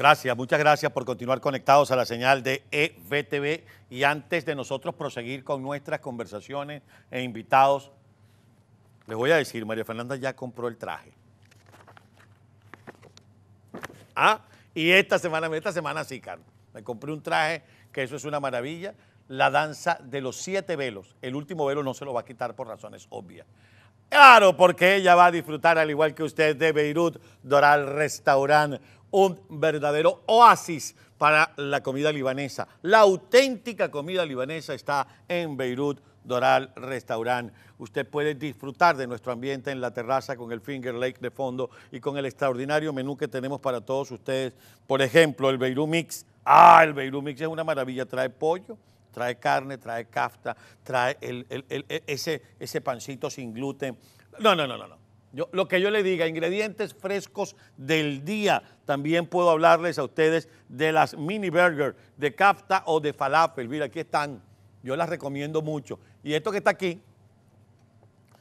Gracias, muchas gracias por continuar conectados a la señal de EVTV. Y antes de nosotros proseguir con nuestras conversaciones e invitados, les voy a decir, María Fernanda ya compró el traje. Ah, y esta semana, esta semana sí, Carlos. Me compré un traje, que eso es una maravilla. La danza de los siete velos. El último velo no se lo va a quitar por razones obvias. Claro, porque ella va a disfrutar, al igual que usted, de Beirut Doral Restaurant un verdadero oasis para la comida libanesa. La auténtica comida libanesa está en Beirut, Doral Restaurant. Usted puede disfrutar de nuestro ambiente en la terraza con el Finger Lake de fondo y con el extraordinario menú que tenemos para todos ustedes. Por ejemplo, el Beirut Mix. Ah, el Beirut Mix es una maravilla. Trae pollo, trae carne, trae kafta, trae ese, ese pancito sin gluten. no, no, no. no lo que yo le diga, ingredientes frescos del día. También puedo hablarles a ustedes de las mini burger de kafta o de falafel. Mira, aquí están. Yo las recomiendo mucho. Y esto que está aquí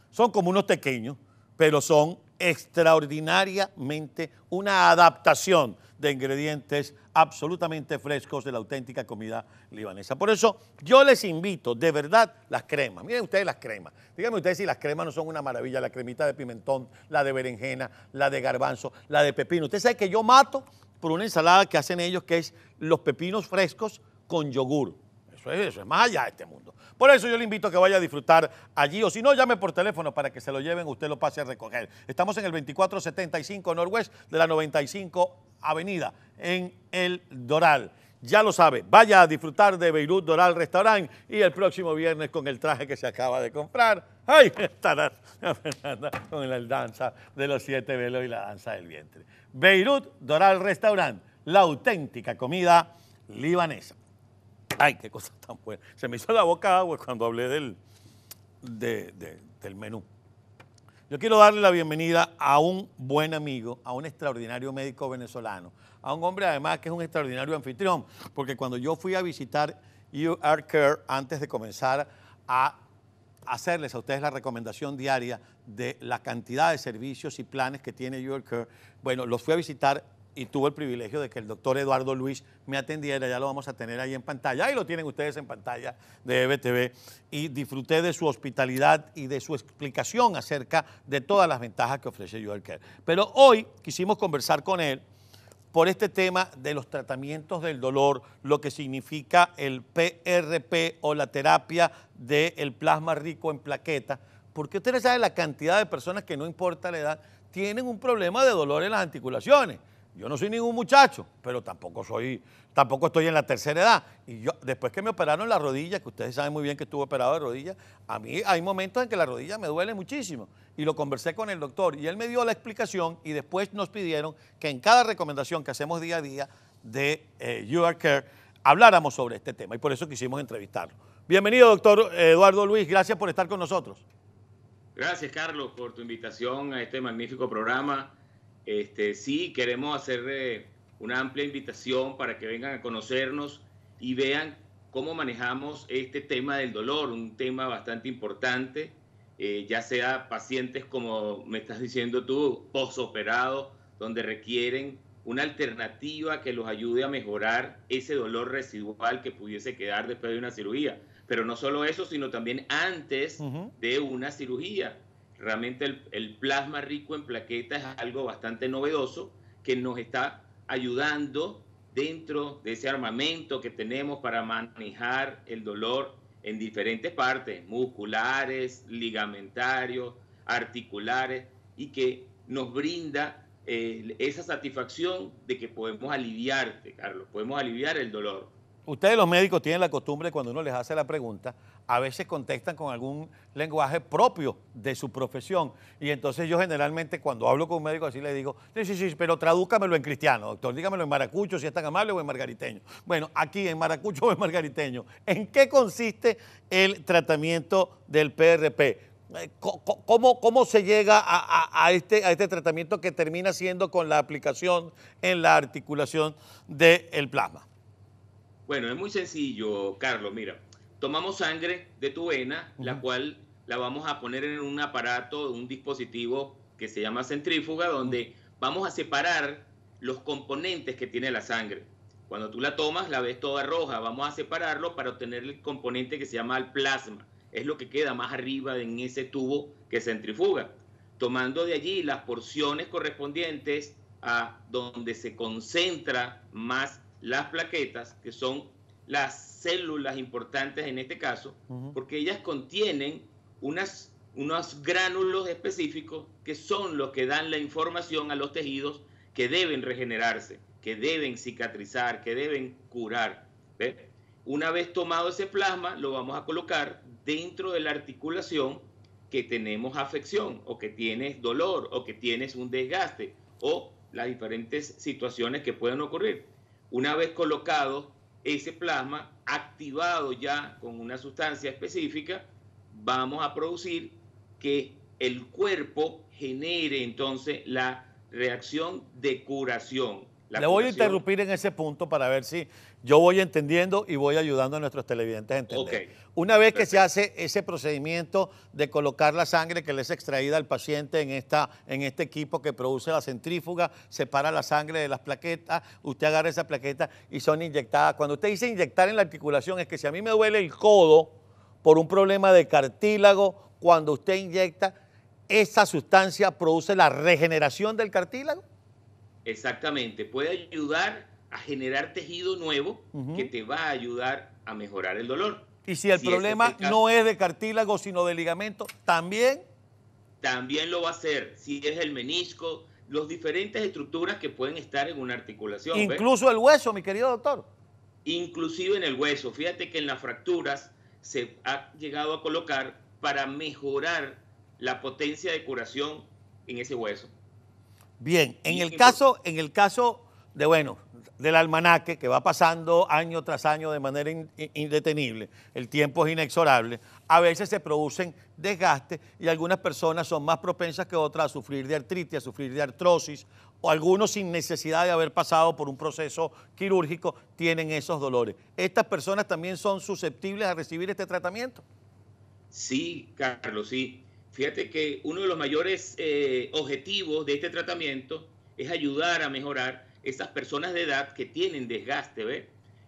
son como unos pequeños, pero son extraordinariamente una adaptación de ingredientes absolutamente frescos de la auténtica comida libanesa. Por eso yo les invito, de verdad, las cremas. Miren ustedes las cremas. Díganme ustedes si las cremas no son una maravilla. La cremita de pimentón, la de berenjena, la de garbanzo, la de pepino. Ustedes saben que yo mato por una ensalada que hacen ellos que es los pepinos frescos con yogur. Eso es, eso más allá de este mundo. Por eso yo le invito a que vaya a disfrutar allí, o si no, llame por teléfono para que se lo lleven, usted lo pase a recoger. Estamos en el 2475 Norwest de la 95 Avenida, en El Doral. Ya lo sabe, vaya a disfrutar de Beirut Doral Restaurant y el próximo viernes con el traje que se acaba de comprar. ¡Ay! Estará con la danza de los siete velos y la danza del vientre. Beirut Doral Restaurant, la auténtica comida libanesa. Ay, qué cosa tan buena. Se me hizo la boca agua cuando hablé del, del menú. Yo quiero darle la bienvenida a un buen amigo, a un extraordinario médico venezolano, a un hombre además que es un extraordinario anfitrión, porque cuando yo fui a visitar UR Care antes de comenzar a hacerles a ustedes la recomendación diaria de la cantidad de servicios y planes que tiene UR bueno, los fui a visitar y tuve el privilegio de que el doctor Eduardo Luis me atendiera, ya lo vamos a tener ahí en pantalla, ahí lo tienen ustedes en pantalla de EBTV, y disfruté de su hospitalidad y de su explicación acerca de todas las ventajas que ofrece YourCare. Pero hoy quisimos conversar con él por este tema de los tratamientos del dolor, lo que significa el PRP o la terapia del plasma rico en plaquetas, porque ustedes saben la cantidad de personas que no importa la edad, tienen un problema de dolor en las articulaciones. Yo no soy ningún muchacho, pero tampoco soy, tampoco estoy en la tercera edad. Y yo, después que me operaron la rodilla, que ustedes saben muy bien que estuve operado de rodilla, a mí hay momentos en que la rodilla me duele muchísimo. Y lo conversé con el doctor y él me dio la explicación y después nos pidieron que en cada recomendación que hacemos día a día de eh, You Care habláramos sobre este tema. Y por eso quisimos entrevistarlo. Bienvenido, doctor Eduardo Luis. Gracias por estar con nosotros. Gracias, Carlos, por tu invitación a este magnífico programa este, sí, queremos hacer una amplia invitación para que vengan a conocernos y vean cómo manejamos este tema del dolor, un tema bastante importante, eh, ya sea pacientes como me estás diciendo tú, posoperados, donde requieren una alternativa que los ayude a mejorar ese dolor residual que pudiese quedar después de una cirugía. Pero no solo eso, sino también antes de una cirugía. Realmente el, plasma rico en plaquetas es algo bastante novedoso que nos está ayudando dentro de ese armamento que tenemos para manejar el dolor en diferentes partes, musculares, ligamentarios, articulares, y que nos brinda eh, esa satisfacción de que podemos aliviarte, Carlos, podemos aliviar el dolor. Ustedes los médicos tienen la costumbre cuando uno les hace la pregunta, a veces contestan con algún lenguaje propio de su profesión. Y entonces yo generalmente cuando hablo con un médico así le digo, sí, sí, sí, pero tradúcamelo en cristiano, doctor, dígamelo en maracucho si es tan amable o en margariteño. Bueno, aquí en maracucho o en margariteño, ¿en qué consiste el tratamiento del PRP? Eh, ¿Cómo, ¿Cómo, se llega a, este, a, este, tratamiento que termina siendo con la aplicación en la articulación del plasma? Bueno, es muy sencillo, Carlos. Mira, tomamos sangre de tu vena, la cual la vamos a poner en un aparato, un dispositivo que se llama centrífuga, donde vamos a separar los componentes que tiene la sangre. Cuando tú la tomas, la ves toda roja. Vamos a separarlo para obtener el componente que se llama el plasma. Es lo que queda más arriba en ese tubo que centrifuga. Tomando de allí las porciones correspondientes a donde se concentra más las plaquetas, que son las células importantes en este caso, porque ellas contienen unas, unos gránulos específicos que son los que dan la información a los tejidos que deben regenerarse, que deben cicatrizar, que deben curar. Una vez tomado ese plasma, lo vamos a colocar dentro de la articulación que tenemos afección o que tienes dolor o que tienes un desgaste o las diferentes situaciones que pueden ocurrir. Una vez colocado ese plasma, activado ya con una sustancia específica, vamos a producir que el cuerpo genere entonces la reacción de curación. Le voy a interrumpir en ese punto para ver si yo voy entendiendo y voy ayudando a nuestros televidentes a entender. Una vez que se hace ese procedimiento de colocar la sangre que le es extraída al paciente en, esta, en este equipo que produce la centrífuga, separa la sangre de las plaquetas, usted agarra esa plaqueta y son inyectadas. Cuando usted dice inyectar en la articulación, es que si a mí me duele el codo por un problema de cartílago, cuando usted inyecta, esa sustancia produce la regeneración del cartílago. Exactamente, puede ayudar a generar tejido nuevo que te va a ayudar a mejorar el dolor. Y si el problema no es de cartílago, sino de ligamento, también. También lo va a hacer. Si es el menisco, las diferentes estructuras que pueden estar en una articulación. Incluso el hueso, mi querido doctor. Inclusive en el hueso. Fíjate que en las fracturas se ha llegado a colocar para mejorar la potencia de curación en ese hueso. Bien, en el caso, en el caso de, bueno, del almanaque que va pasando año tras año de manera indetenible, el tiempo es inexorable, a veces se producen desgastes y algunas personas son más propensas que otras a sufrir de artritis, a sufrir de artrosis, o algunos sin necesidad de haber pasado por un proceso quirúrgico tienen esos dolores. ¿Estas personas también son susceptibles a recibir este tratamiento? Sí, Carlos, sí. Fíjate que uno de los mayores eh, objetivos de este tratamiento es ayudar a mejorar esas personas de edad que tienen desgaste, ¿ves?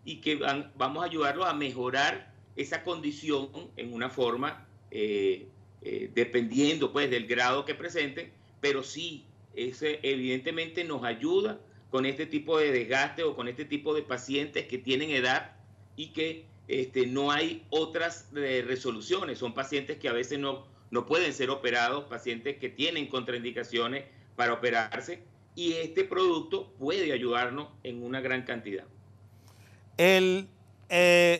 Y que vamos a ayudarlos a mejorar esa condición en una forma, eh, eh, dependiendo pues del grado que presenten, pero sí, ese evidentemente nos ayuda con este tipo de desgaste o con este tipo de pacientes que tienen edad y que este, no hay otras resoluciones. Son pacientes que a veces no no pueden ser operados pacientes que tienen contraindicaciones para operarse y este producto puede ayudarnos en una gran cantidad. Eh,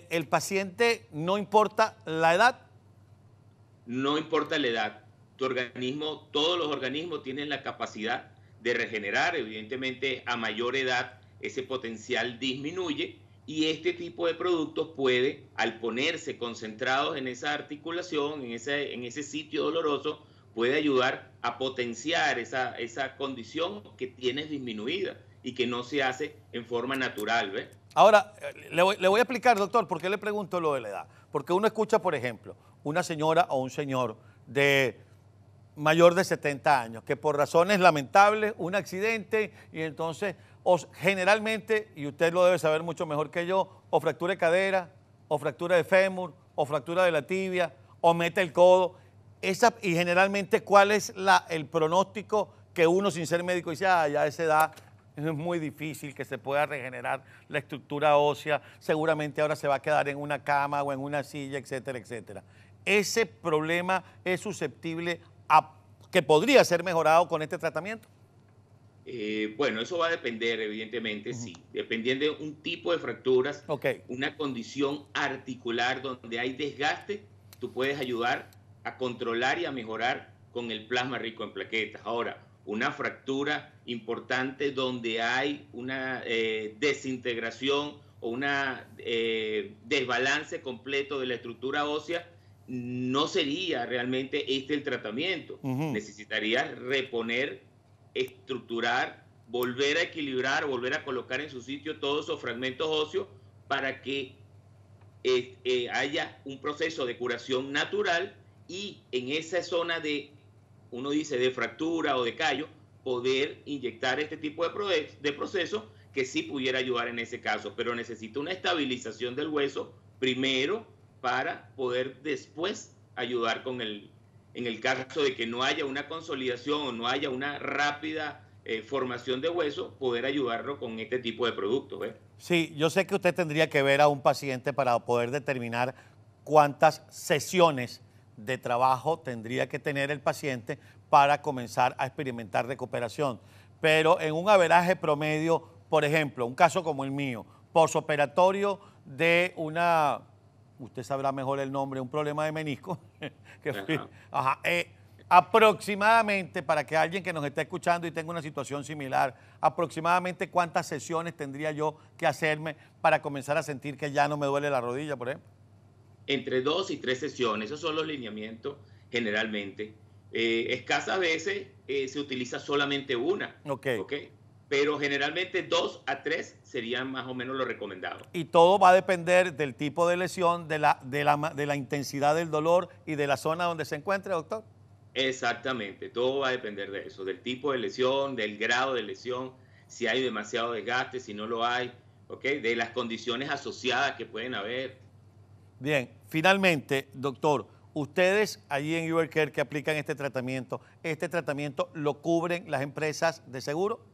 el, paciente no importa la edad. No importa la edad. Tu organismo, todos los organismos tienen la capacidad de regenerar. Evidentemente, a mayor edad ese potencial disminuye y este tipo de productos puede, al ponerse concentrados en esa articulación, en ese, en ese sitio doloroso, puede ayudar a potenciar esa, condición que tienes disminuida y que no se hace en forma natural. Ahora, eh, le voy, le voy, a explicar, doctor, por qué le pregunto lo de la edad. Porque uno escucha, por ejemplo, una señora o un señor de mayor de 70 años, que por razones lamentables, un accidente, y entonces o generalmente, y usted lo debe saber mucho mejor que yo, o fractura de cadera, o fractura de fémur, o fractura de la tibia, o mete el codo. Esa, y generalmente, ¿cuál es el pronóstico que uno sin ser médico dice, ah, ya a esa edad es muy difícil que se pueda regenerar la estructura ósea, seguramente ahora se va a quedar en una cama o en una silla, etcétera, etcétera. Ese problema es susceptible a que podría ser mejorado con este tratamiento. Eh, bueno, eso va a depender, evidentemente, sí. Dependiendo de un tipo de fracturas, una condición articular donde hay desgaste, tú puedes ayudar a controlar y a mejorar con el plasma rico en plaquetas. Ahora, una fractura importante donde hay una eh, desintegración o una eh, desbalance completo de la estructura ósea, no sería realmente este el tratamiento. necesitarías Necesitaría reponer estructurar, volver a equilibrar, volver a colocar en su sitio todos esos fragmentos óseos para que eh, eh, haya un proceso de curación natural y en esa zona de, uno dice, de fractura o de callo, poder inyectar este tipo de, de proceso que sí pudiera ayudar en ese caso, pero necesita una estabilización del hueso primero para poder después ayudar con el, en el caso de que no haya una consolidación o no haya una rápida eh, formación de hueso, poder ayudarlo con este tipo de productos. Sí, yo sé que usted tendría que ver a un paciente para poder determinar cuántas sesiones de trabajo tendría que tener el paciente para comenzar a experimentar recuperación. Pero en un averaje promedio, por ejemplo, un caso como el mío, posoperatorio de una usted sabrá mejor el nombre, un problema de menisco. Eh, aproximadamente, para que alguien que nos esté escuchando y tenga una situación similar, aproximadamente cuántas sesiones tendría yo que hacerme para comenzar a sentir que ya no me duele la rodilla, por ejemplo. Entre dos y tres sesiones, esos son los lineamientos generalmente. Eh, escasas veces eh, se utiliza solamente una. Ok. okay? pero generalmente dos a tres serían más o menos lo recomendado. Y todo va a depender del tipo de lesión, de la, intensidad del dolor y de la zona donde se encuentre, doctor. Exactamente, todo va a depender de eso, del tipo de lesión, del grado de lesión, si hay demasiado desgaste, si no lo hay, de las condiciones asociadas que pueden haber. Bien, finalmente, doctor, ustedes allí en Ubercare que aplican este tratamiento, ¿este tratamiento lo cubren las empresas de seguro?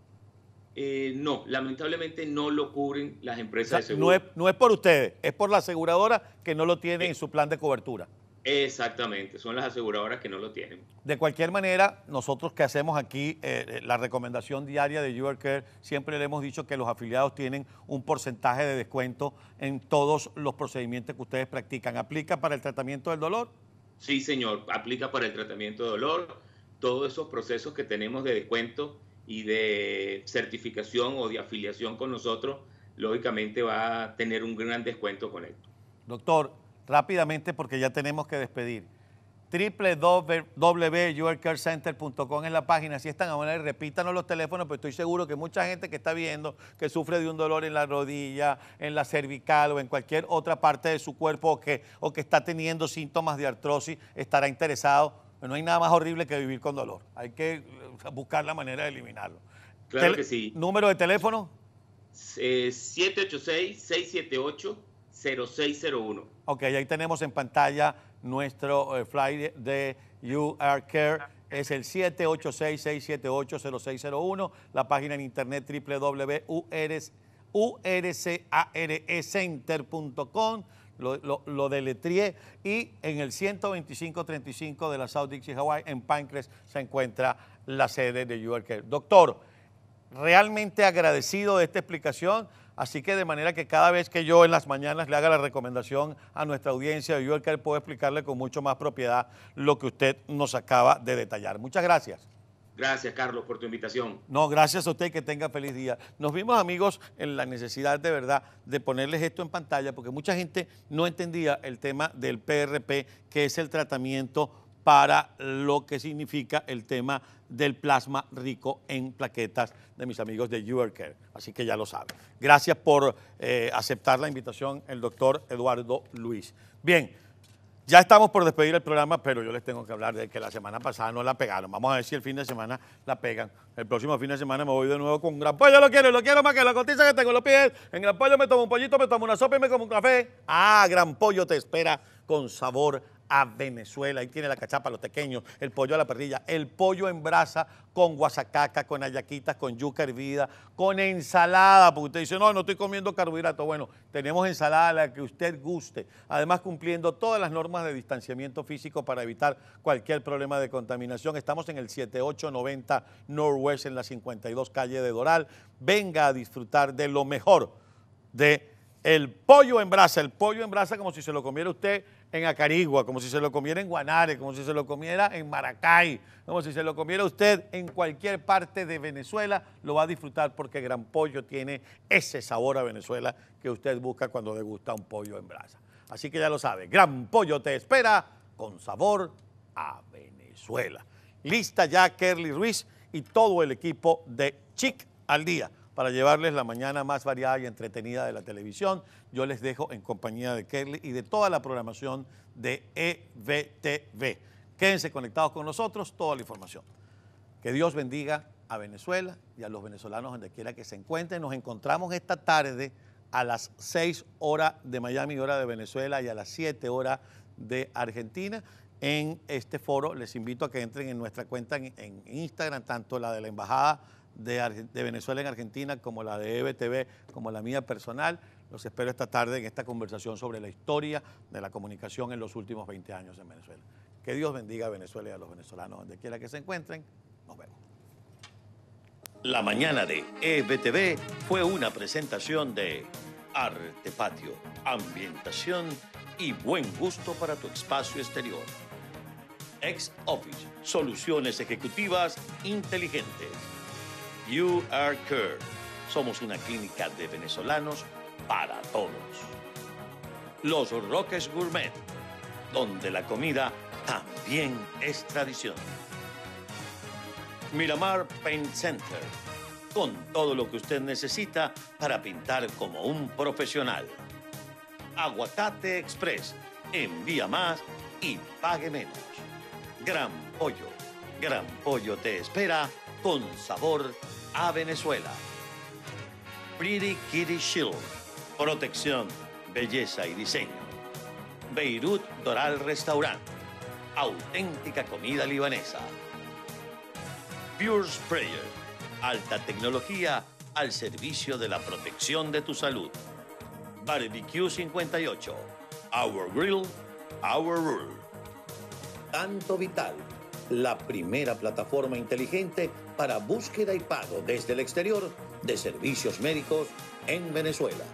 Eh, no, lamentablemente no lo cubren las empresas de seguro. No es, por ustedes, es por la aseguradora que no lo tiene eh. en su plan de cobertura. Exactamente, son las aseguradoras que no lo tienen. De cualquier manera, nosotros que hacemos aquí eh, la recomendación diaria de Your Care, siempre le hemos dicho que los afiliados tienen un porcentaje de descuento en todos los procedimientos que ustedes practican. ¿Aplica para el tratamiento del dolor? Sí, señor, aplica para el tratamiento de dolor. Todos esos procesos que tenemos de descuento y de certificación o de afiliación con nosotros, lógicamente va a tener un gran descuento con esto. Doctor, rápidamente porque ya tenemos que despedir www.yourcarecenter.com es la página. Si están ahora, repítanos los teléfonos, pero pues estoy seguro que mucha gente que está viendo que sufre de un dolor en la rodilla, en la cervical o en cualquier otra parte de su cuerpo que, o que está teniendo síntomas de artrosis, estará interesado no hay nada más horrible que vivir con dolor. Hay que buscar la manera de eliminarlo. Claro que sí. ¿Número de teléfono? 786-678-0601. Eh, ok, ahí tenemos en pantalla nuestro eh, flyer de You Are Care. Es el 786-678-0601. La página en internet www.urcarecenter.com lo, de lo y en el 12535 de la South Dixie Hawaii, en Pancras, se encuentra la sede de URK. Doctor, realmente agradecido de esta explicación, así que de manera que cada vez que yo en las mañanas le haga la recomendación a nuestra audiencia de que puedo explicarle con mucho más propiedad lo que usted nos acaba de detallar. Muchas gracias. Gracias, Carlos, por tu invitación. No, gracias a usted, que tenga feliz día. Nos vimos, amigos, en la necesidad de verdad de ponerles esto en pantalla, porque mucha gente no entendía el tema del PRP, que es el tratamiento para lo que significa el tema del plasma rico en plaquetas de mis amigos de Care. Así que ya lo saben. Gracias por eh, aceptar la invitación, el doctor Eduardo Luis. Bien. Ya estamos por despedir el programa, pero yo les tengo que hablar de que la semana pasada no la pegaron. Vamos a ver si el fin de semana la pegan. El próximo fin de semana me voy de nuevo con gran pollo, lo quiero, lo quiero más que la cotiza que tengo en los pies. En gran pollo me tomo un pollito, me tomo una sopa y me como un café. Ah, gran pollo te espera con sabor a Venezuela. Ahí tiene la cachapa, los pequeños, el pollo a la perrilla, el pollo en brasa con guasacaca, con ayaquitas, con yuca hervida, con ensalada, porque usted dice, no, no estoy comiendo carbohidratos. Bueno, tenemos ensalada la que usted guste, además cumpliendo todas las normas de distanciamiento físico para evitar cualquier problema de contaminación. Estamos en el 7890 Northwest, en la 52 calle de Doral. Venga a disfrutar de lo mejor de el pollo en brasa, el pollo en brasa como si se lo comiera usted en Acarigua, como si se lo comiera en Guanare, como si se lo comiera en Maracay, como si se lo comiera usted en cualquier parte de Venezuela, lo va a disfrutar porque Gran Pollo tiene ese sabor a Venezuela que usted busca cuando le gusta un pollo en brasa. Así que ya lo sabe, Gran Pollo te espera con sabor a Venezuela. Lista ya Kerly Ruiz y todo el equipo de Chic al día para llevarles la mañana más variada y entretenida de la televisión. Yo les dejo en compañía de Kelly y de toda la programación de EVTV. Quédense conectados con nosotros, toda la información. Que Dios bendiga a Venezuela y a los venezolanos donde quiera que se encuentren. Nos encontramos esta tarde a las 6 horas de Miami, hora de Venezuela, y a las 7 horas de Argentina. En este foro les invito a que entren en nuestra cuenta en Instagram, tanto la de la Embajada de, Venezuela en Argentina, como la de EBTV, como la mía personal. Los espero esta tarde en esta conversación sobre la historia de la comunicación en los últimos 20 años en Venezuela. Que Dios bendiga a Venezuela y a los venezolanos donde quiera que se encuentren. Nos vemos. La mañana de EBTV fue una presentación de Arte Patio, ambientación y buen gusto para tu espacio exterior. Ex Office, soluciones ejecutivas inteligentes You Are Care. Somos una clínica de venezolanos para todos. Los Roques Gourmet, donde la comida también es tradición. Miramar Paint Center, con todo lo que usted necesita para pintar como un profesional. Aguacate Express, envía más y pague menos. Gran Pollo, Gran Pollo te espera con sabor a Venezuela. Pretty Kitty Shield, protección, belleza y diseño. Beirut Doral Restaurant, auténtica comida libanesa. Pure Sprayer, alta tecnología al servicio de la protección de tu salud. Barbecue 58, Our Grill, Our Rule. Tanto Vital, la primera plataforma inteligente para búsqueda y pago desde el exterior de servicios médicos en Venezuela.